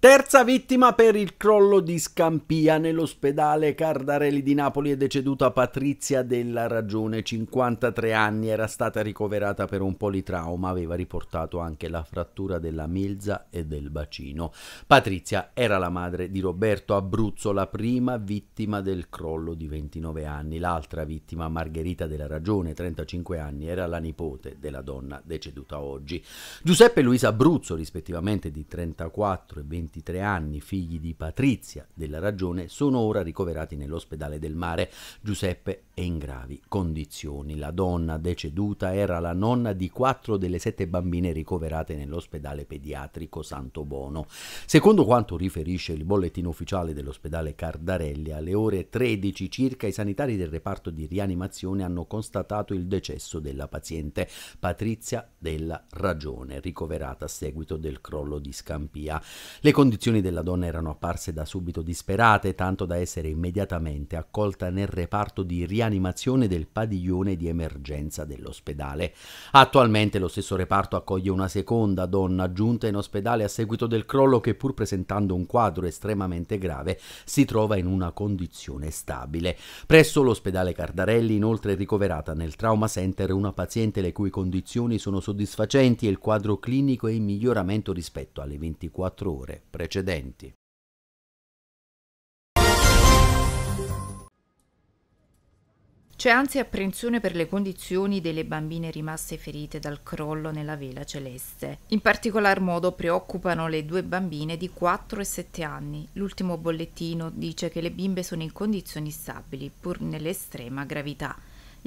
Terza vittima per il crollo di Scampia nell'ospedale Cardarelli di Napoli è deceduta Patrizia della Ragione, 53 anni, era stata ricoverata per un politrauma, aveva riportato anche la frattura della milza e del bacino. Patrizia era la madre di Roberto Abruzzo, la prima vittima del crollo di 29 anni, l'altra vittima Margherita della Ragione, 35 anni, era la nipote della donna deceduta oggi. Giuseppe e Luisa Abruzzo, rispettivamente di 34 e 20 23 anni, figli di Patrizia della Ragione, sono ora ricoverati nell'ospedale del mare. Giuseppe e in gravi condizioni. La donna deceduta era la nonna di quattro delle sette bambine ricoverate nell'ospedale pediatrico Santo Bono. Secondo quanto riferisce il bollettino ufficiale dell'ospedale Cardarelli, alle ore 13 circa i sanitari del reparto di rianimazione hanno constatato il decesso della paziente Patrizia della Ragione, ricoverata a seguito del crollo di Scampia. Le condizioni della donna erano apparse da subito disperate, tanto da essere immediatamente accolta nel reparto di rianimazione rianimazione del padiglione di emergenza dell'ospedale. Attualmente lo stesso reparto accoglie una seconda donna giunta in ospedale a seguito del crollo che pur presentando un quadro estremamente grave si trova in una condizione stabile. Presso l'ospedale Cardarelli inoltre è ricoverata nel trauma center una paziente le cui condizioni sono soddisfacenti e il quadro clinico è in miglioramento rispetto alle 24 ore precedenti. C'è anzi apprensione per le condizioni delle bambine rimaste ferite dal crollo nella vela celeste. In particolar modo preoccupano le due bambine di 4 e 7 anni. L'ultimo bollettino dice che le bimbe sono in condizioni stabili, pur nell'estrema gravità.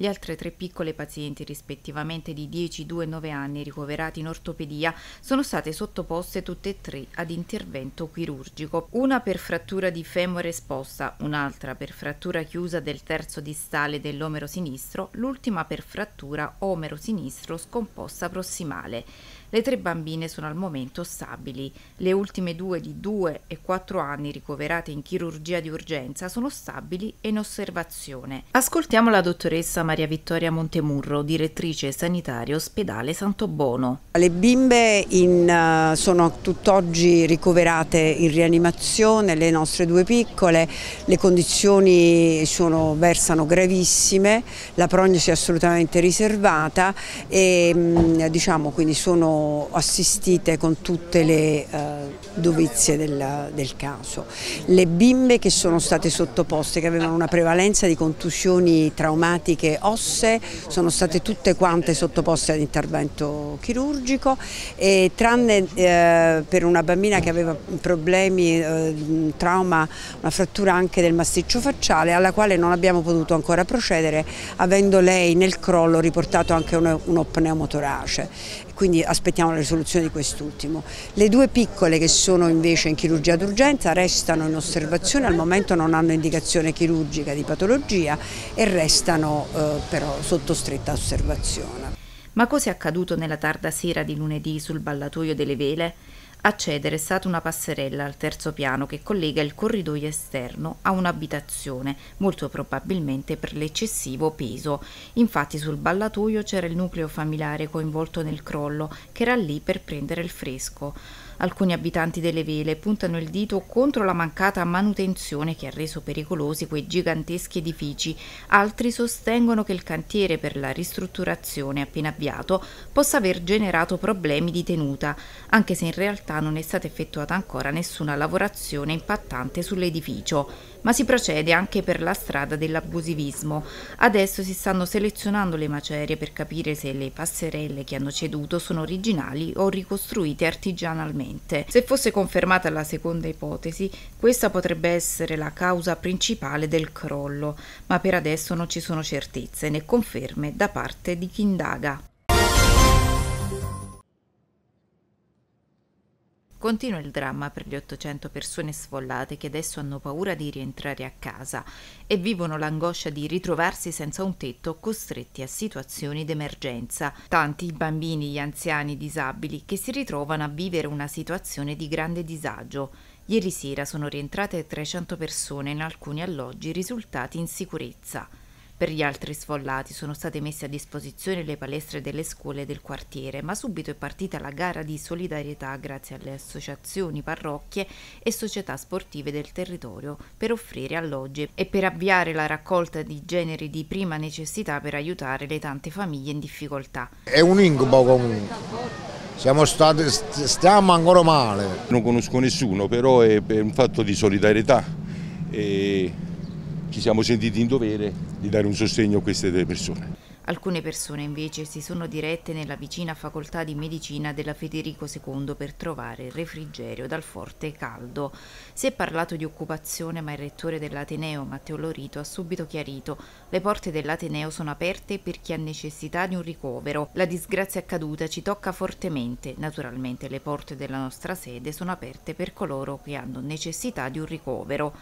Gli altre tre piccole pazienti, rispettivamente di 10, 2 e 9 anni, ricoverati in ortopedia, sono state sottoposte tutte e tre ad intervento chirurgico. Una per frattura di femore esposta, un'altra per frattura chiusa del terzo distale dell'omero sinistro, l'ultima per frattura omero sinistro scomposta prossimale. Le tre bambine sono al momento stabili. Le ultime due di 2 e 4 anni ricoverate in chirurgia di urgenza sono stabili e in osservazione. Ascoltiamo la dottoressa Maria Vittoria Montemurro, direttrice sanitaria ospedale Santo Bono. Le bimbe in, eh, sono tutt'oggi ricoverate in rianimazione, le nostre due piccole, le condizioni sono, versano gravissime, la prognosi è assolutamente riservata e mm, diciamo quindi sono assistite con tutte le eh, dovizie del, del, caso. Le bimbe che sono state sottoposte, che avevano una prevalenza di contusioni traumatiche ossee, sono state tutte quante sottoposte ad intervento chirurgico e tranne eh, per una bambina che aveva problemi, eh, trauma, una frattura anche del masticcio facciale, alla quale non abbiamo potuto ancora procedere, avendo lei nel crollo riportato anche un, uno pneumotorace. Quindi aspettiamo aspettiamo la risoluzione di quest'ultimo. Le due piccole che sono invece in chirurgia d'urgenza restano in osservazione, al momento non hanno indicazione chirurgica di patologia e restano eh, però sotto stretta osservazione. Ma cosa è accaduto nella tarda sera di lunedì sul ballatoio delle vele? Accedere è stata una passerella al terzo piano che collega il corridoio esterno a un'abitazione, molto probabilmente per l'eccessivo peso. Infatti sul ballatoio c'era il nucleo familiare coinvolto nel crollo, che era lì per prendere il fresco. Alcuni abitanti delle vele puntano il dito contro la mancata manutenzione che ha reso pericolosi quei giganteschi edifici, altri sostengono che il cantiere per la ristrutturazione appena avviato possa aver generato problemi di tenuta, anche se in realtà non è stata effettuata ancora nessuna lavorazione impattante sull'edificio ma si procede anche per la strada dell'abusivismo. Adesso si stanno selezionando le macerie per capire se le passerelle che hanno ceduto sono originali o ricostruite artigianalmente. Se fosse confermata la seconda ipotesi, questa potrebbe essere la causa principale del crollo, ma per adesso non ci sono certezze né conferme da parte di chi indaga. Continua il dramma per le 800 persone sfollate che adesso hanno paura di rientrare a casa e vivono l'angoscia di ritrovarsi senza un tetto costretti a situazioni d'emergenza. Tanti i bambini, gli anziani, i disabili che si ritrovano a vivere una situazione di grande disagio. Ieri sera sono rientrate 300 persone in alcuni alloggi risultati in sicurezza. Per gli altri sfollati sono state messe a disposizione le palestre delle scuole del quartiere, ma subito è partita la gara di solidarietà grazie alle associazioni, parrocchie e società sportive del territorio per offrire alloggi e per avviare la raccolta di generi di prima necessità per aiutare le tante famiglie in difficoltà. È un incubo comunque. Siamo Stati, stiamo ancora male. Non conosco nessuno, però è un fatto di solidarietà e ci siamo sentiti in dovere di dare un sostegno a queste persone. Alcune persone invece si sono dirette nella vicina facoltà di medicina della Federico II per trovare il refrigerio dal forte caldo. Si è parlato di occupazione ma il rettore dell'Ateneo Matteo Lorito ha subito chiarito le porte dell'Ateneo sono aperte per chi ha necessità di un ricovero. La disgrazia accaduta ci tocca fortemente. Naturalmente le porte della nostra sede sono aperte per coloro che hanno necessità di un ricovero.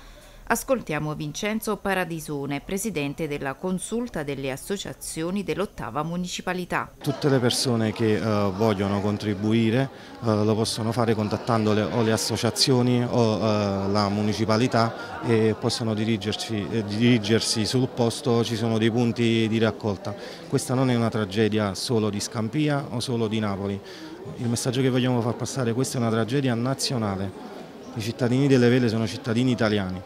Ascoltiamo Vincenzo Paradisone, presidente della consulta delle associazioni dell'ottava municipalità. Tutte le persone che eh, vogliono contribuire eh, lo possono fare contattando le, o le associazioni o eh, la municipalità e possono eh, dirigersi sul posto, ci sono dei punti di raccolta. Questa non è una tragedia solo di Scampia o solo di Napoli, il messaggio che vogliamo far passare è che questa è una tragedia nazionale. I cittadini delle vele sono cittadini italiani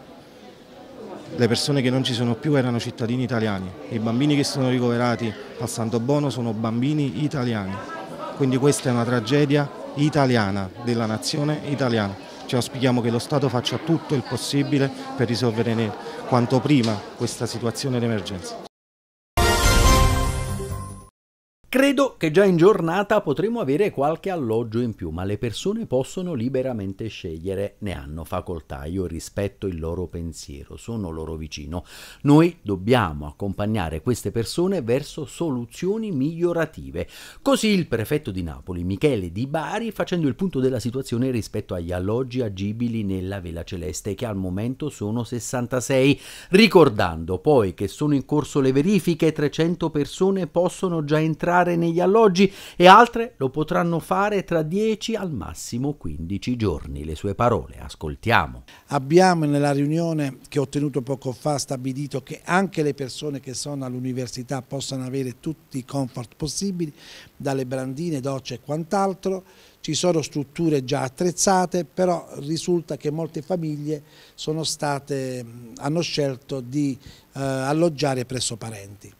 le persone che non ci sono più erano cittadini italiani, i bambini che sono ricoverati al Santo Bono sono bambini italiani, quindi questa è una tragedia italiana, della nazione italiana. Ci auspichiamo che lo Stato faccia tutto il possibile per risolvere quanto prima questa situazione d'emergenza. Credo che già in giornata potremo avere qualche alloggio in più, ma le persone possono liberamente scegliere, ne hanno facoltà, io rispetto il loro pensiero, sono loro vicino. Noi dobbiamo accompagnare queste persone verso soluzioni migliorative. Così il prefetto di Napoli, Michele Di Bari, facendo il punto della situazione rispetto agli alloggi agibili nella Vela Celeste, che al momento sono 66, ricordando poi che sono in corso le verifiche, 300 persone possono già entrare entrare negli alloggi e altre lo potranno fare tra 10 al massimo 15 giorni. Le sue parole, ascoltiamo. Abbiamo nella riunione che ho tenuto poco fa stabilito che anche le persone che sono all'università possano avere tutti i comfort possibili, dalle brandine, docce e quant'altro ci sono strutture già attrezzate, però risulta che molte famiglie state, hanno scelto di eh, alloggiare presso parenti.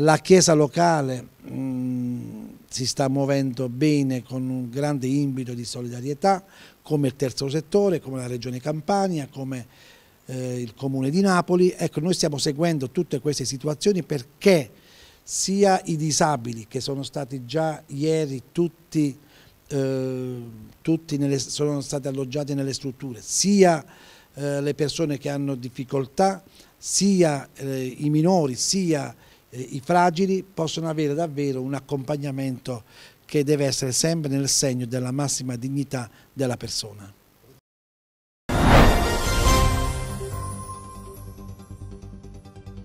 La Chiesa locale mh, mm, si sta muovendo bene con un grande imbito di solidarietà, come il terzo settore, come la Regione Campania, come eh, il Comune di Napoli. Ecco, noi stiamo seguendo tutte queste situazioni perché sia i disabili che sono stati già ieri tutti, eh, tutti nelle, sono stati alloggiati nelle strutture, sia eh, le persone che hanno difficoltà, sia eh, i minori, sia eh, i fragili possono avere davvero un accompagnamento che deve essere sempre nel segno della massima dignità della persona.